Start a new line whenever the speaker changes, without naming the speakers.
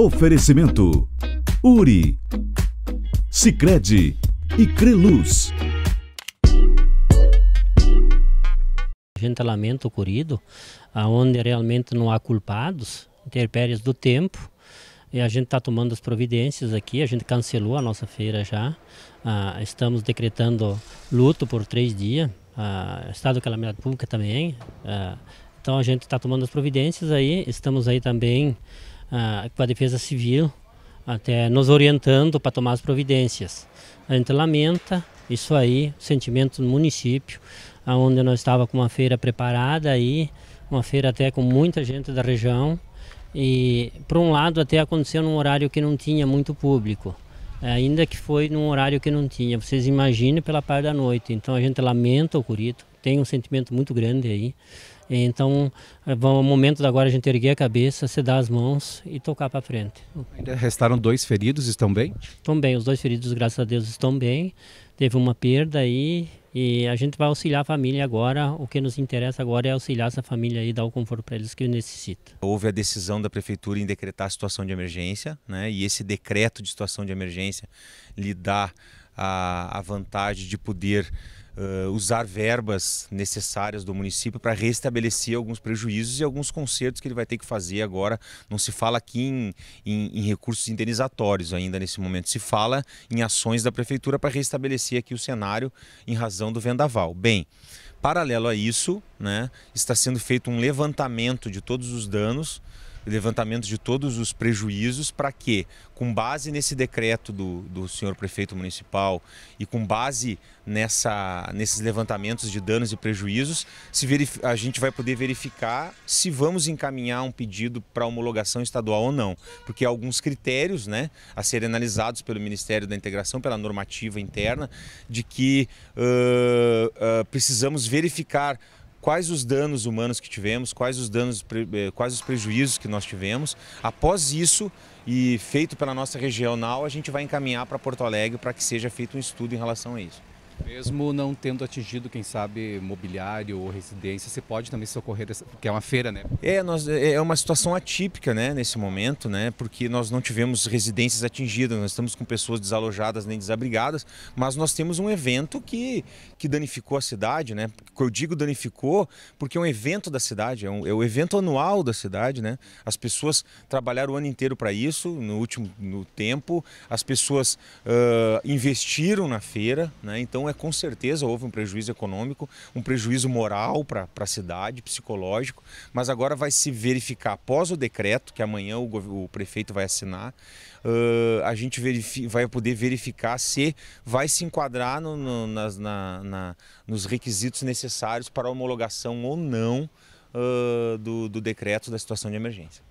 Oferecimento Uri, Sicredi e Creluz. o ocorrido, aonde realmente não há culpados, interpérias do tempo, e a gente está tomando as providências aqui, a gente cancelou a nossa feira já, ah, estamos decretando luto por três dias, ah, estado de calamidade pública também, ah, então a gente está tomando as providências aí, estamos aí também ah, com a Defesa Civil, até nos orientando para tomar as providências. A gente lamenta isso aí, sentimento no município, onde nós estava com uma feira preparada aí, uma feira até com muita gente da região, e por um lado até aconteceu num horário que não tinha muito público, ainda que foi num horário que não tinha, vocês imaginem pela parte da noite, então a gente lamenta o Curito, tem um sentimento muito grande aí, então, é é o momento agora a gente erguer a cabeça, se dar as mãos e tocar para frente. Ainda restaram dois feridos, estão bem? Estão bem, os dois feridos, graças a Deus, estão bem. Teve uma perda aí e a gente vai auxiliar a família agora. O que nos interessa agora é auxiliar essa família e dar o conforto para eles que necessita.
Houve a decisão da prefeitura em decretar a situação de emergência, né? E esse decreto de situação de emergência lhe dá a, a vantagem de poder uh, usar verbas necessárias do município para restabelecer alguns prejuízos e alguns consertos que ele vai ter que fazer agora. Não se fala aqui em, em, em recursos indenizatórios ainda nesse momento, se fala em ações da prefeitura para restabelecer aqui o cenário em razão do vendaval. Bem, paralelo a isso, né, está sendo feito um levantamento de todos os danos levantamento de todos os prejuízos para que, com base nesse decreto do, do senhor prefeito municipal e com base nessa, nesses levantamentos de danos e prejuízos, se a gente vai poder verificar se vamos encaminhar um pedido para homologação estadual ou não, porque há alguns critérios né, a serem analisados pelo Ministério da Integração, pela normativa interna, de que uh, uh, precisamos verificar quais os danos humanos que tivemos, quais os danos, eh, quais os prejuízos que nós tivemos. Após isso, e feito pela nossa regional, a gente vai encaminhar para Porto Alegre para que seja feito um estudo em relação a isso. Mesmo não tendo atingido, quem sabe, mobiliário ou residência, você pode também socorrer, porque é uma feira, né? É, nós, é, é uma situação atípica, né, nesse momento, né, porque nós não tivemos residências atingidas, nós estamos com pessoas desalojadas nem desabrigadas, mas nós temos um evento que, que danificou a cidade, né, eu digo danificou porque é um evento da cidade, é, um, é o evento anual da cidade, né, as pessoas trabalharam o ano inteiro para isso, no último no tempo, as pessoas uh, investiram na feira, né, então é com certeza houve um prejuízo econômico, um prejuízo moral para a cidade, psicológico, mas agora vai se verificar após o decreto, que amanhã o, o prefeito vai assinar, uh, a gente vai poder verificar se vai se enquadrar no, no, nas, na, na, nos requisitos necessários para a homologação ou não uh, do, do decreto da situação de emergência.